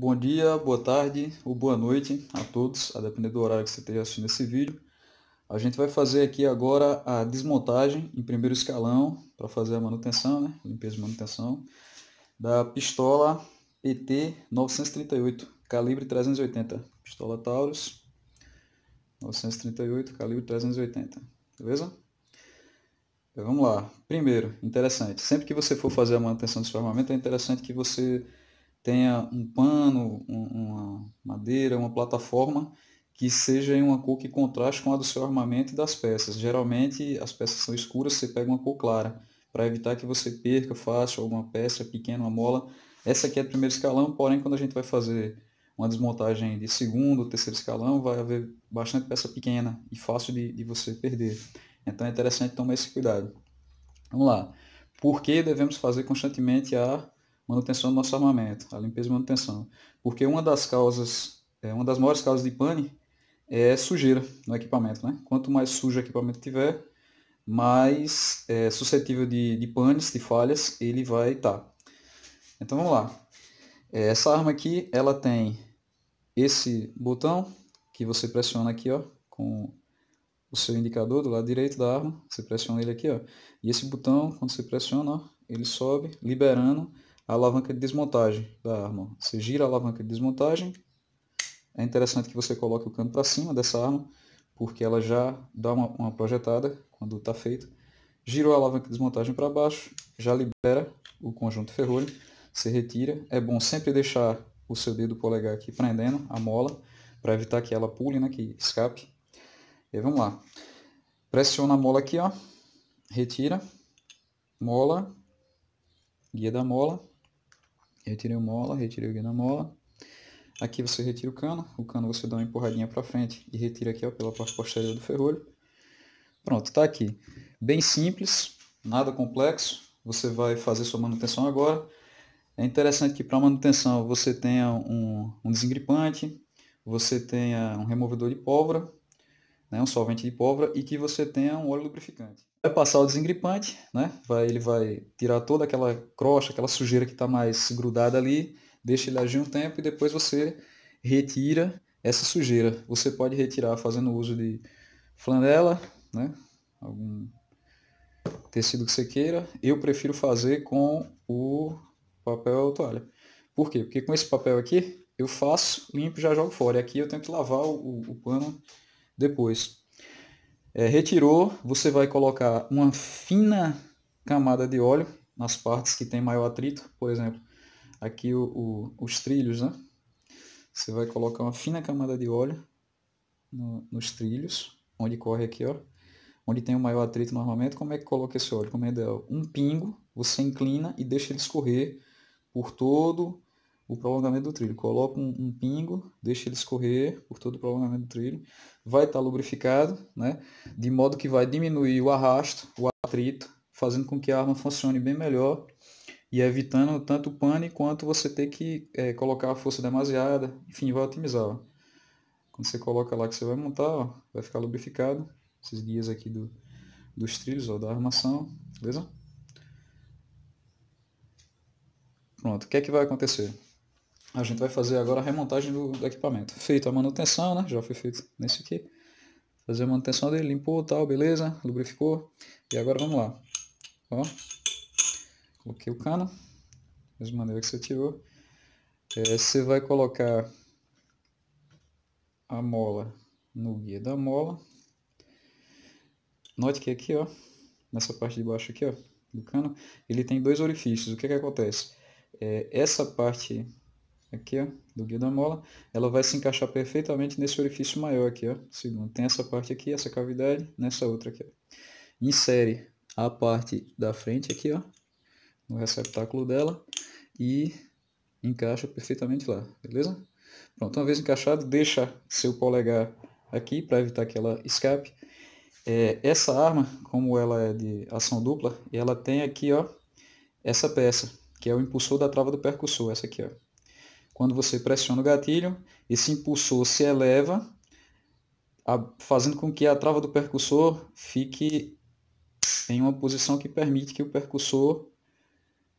Bom dia, boa tarde ou boa noite a todos, a depender do horário que você esteja assistindo esse vídeo. A gente vai fazer aqui agora a desmontagem em primeiro escalão para fazer a manutenção, né? limpeza e manutenção, da pistola PT 938, calibre 380. Pistola Taurus 938, calibre 380. Beleza? Então, vamos lá. Primeiro, interessante. Sempre que você for fazer a manutenção desse armamento, é interessante que você tenha um pano, um, uma madeira, uma plataforma que seja em uma cor que contraste com a do seu armamento e das peças. Geralmente as peças são escuras, você pega uma cor clara, para evitar que você perca fácil alguma peça pequena, uma mola. Essa aqui é o primeiro escalão, porém quando a gente vai fazer uma desmontagem de segundo, terceiro escalão, vai haver bastante peça pequena e fácil de, de você perder. Então é interessante tomar esse cuidado. Vamos lá. Por que devemos fazer constantemente a manutenção do nosso armamento, a limpeza e manutenção. Porque uma das causas, é, uma das maiores causas de pane é sujeira no equipamento. Né? Quanto mais sujo o equipamento tiver, mais é, suscetível de, de panes, de falhas, ele vai estar. Tá. Então vamos lá. É, essa arma aqui, ela tem esse botão que você pressiona aqui ó, com o seu indicador do lado direito da arma. Você pressiona ele aqui. Ó, e esse botão, quando você pressiona, ó, ele sobe, liberando a alavanca de desmontagem da arma. Você gira a alavanca de desmontagem. É interessante que você coloque o cano para cima dessa arma, porque ela já dá uma, uma projetada quando está feito. Girou a alavanca de desmontagem para baixo, já libera o conjunto ferrolho, você retira. É bom sempre deixar o seu dedo polegar aqui prendendo a mola, para evitar que ela pule, né, que escape. E vamos lá. Pressiona a mola aqui, ó. Retira. Mola. Guia da mola. Retirei o mola, retirei o guia da mola. Aqui você retira o cano, o cano você dá uma empurradinha para frente e retira aqui ó, pela parte posterior do ferrolho. Pronto, tá aqui. Bem simples, nada complexo. Você vai fazer sua manutenção agora. É interessante que para manutenção você tenha um, um desengripante, você tenha um removedor de pólvora, né, um solvente de pólvora e que você tenha um óleo lubrificante. Vai passar o desengripante, né, vai, ele vai tirar toda aquela crosta, aquela sujeira que está mais grudada ali, deixa ele agir um tempo e depois você retira essa sujeira. Você pode retirar fazendo uso de flanela, né, algum tecido que você queira. Eu prefiro fazer com o papel toalha. Por quê? Porque com esse papel aqui, eu faço, limpo e já jogo fora. E aqui eu tenho que lavar o, o pano depois. É, retirou, você vai colocar uma fina camada de óleo nas partes que tem maior atrito, por exemplo, aqui o, o, os trilhos, né? Você vai colocar uma fina camada de óleo no, nos trilhos, onde corre aqui, ó, onde tem o maior atrito normalmente. Como é que coloca esse óleo? Como é ideal? Um pingo, você inclina e deixa ele escorrer por todo o prolongamento do trilho. coloca um, um pingo, deixa ele escorrer por todo o prolongamento do trilho. Vai estar tá lubrificado, né? de modo que vai diminuir o arrasto, o atrito, fazendo com que a arma funcione bem melhor e evitando tanto o pane quanto você ter que é, colocar a força demasiada. Enfim, vai otimizar. Ó. Quando você coloca lá que você vai montar, ó, vai ficar lubrificado. Esses guias aqui do, dos trilhos, ó, da armação. Beleza? Pronto, o que é que vai acontecer? A gente vai fazer agora a remontagem do, do equipamento. Feito a manutenção, né? Já foi feito nesse aqui. Fazer a manutenção dele, limpou tal, beleza. Lubrificou. E agora vamos lá. Ó. Coloquei o cano. Mesma maneira que você tirou. É, você vai colocar a mola no guia da mola. Note que aqui, ó, nessa parte de baixo aqui, ó, do cano, ele tem dois orifícios. O que que acontece? É, essa parte aqui, ó, do guia da mola, ela vai se encaixar perfeitamente nesse orifício maior aqui, ó, segundo. Tem essa parte aqui, essa cavidade, nessa outra aqui, ó. Insere a parte da frente aqui, ó, no receptáculo dela e encaixa perfeitamente lá, beleza? Pronto, uma vez encaixado, deixa seu polegar aqui para evitar que ela escape. É, essa arma, como ela é de ação dupla, ela tem aqui, ó, essa peça, que é o impulsor da trava do percussor, essa aqui, ó. Quando você pressiona o gatilho, esse impulsor se eleva, fazendo com que a trava do percussor fique em uma posição que permite que o percussor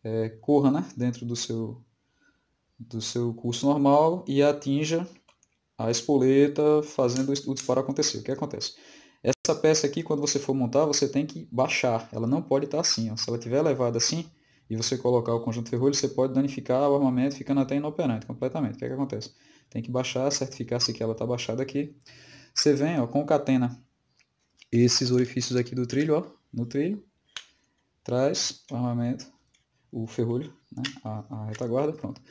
é, corra né, dentro do seu, do seu curso normal e atinja a espoleta fazendo o disparo acontecer. O que acontece? Essa peça aqui, quando você for montar, você tem que baixar. Ela não pode estar assim. Ó. Se ela estiver elevada assim, e você colocar o conjunto ferrolho, você pode danificar o armamento ficando até inoperante completamente. O que, é que acontece? Tem que baixar, certificar-se que ela está baixada aqui. Você vem, ó, concatena esses orifícios aqui do trilho, ó, no trilho. Traz o armamento, o ferrolho, né, a, a retaguarda, pronto.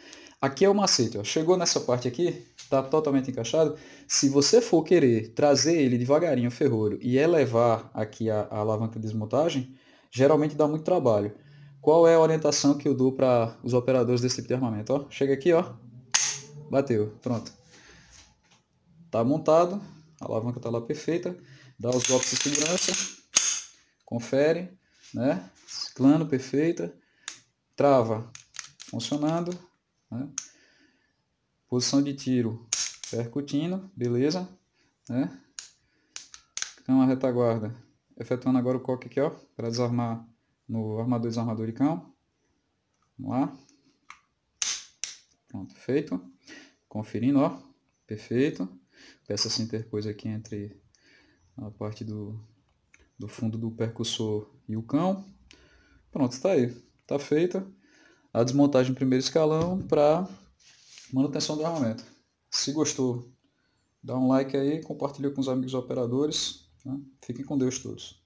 Aqui é o macete, ó. Chegou nessa parte aqui, está totalmente encaixado. Se você for querer trazer ele devagarinho o ferrolho e elevar aqui a, a alavanca de desmontagem, geralmente dá muito trabalho. Qual é a orientação que eu dou para os operadores desse tipo de armamento? Ó, chega aqui, ó, bateu, pronto. Tá montado, a alavanca está lá perfeita, dá os golpes de segurança, confere, né? Ciclano perfeita, trava funcionando, né? posição de tiro percutindo, beleza, né? Cama retaguarda, efetuando agora o coque aqui, ó, para desarmar no armador, armador de cão. Vamos lá. Pronto, feito. Conferindo, ó. Perfeito. Peça se interpôs aqui entre a parte do, do fundo do percussor e o cão. Pronto, está aí. Está feita a desmontagem primeiro escalão para manutenção do armamento. Se gostou, dá um like aí, compartilha com os amigos operadores. Né? Fiquem com Deus todos.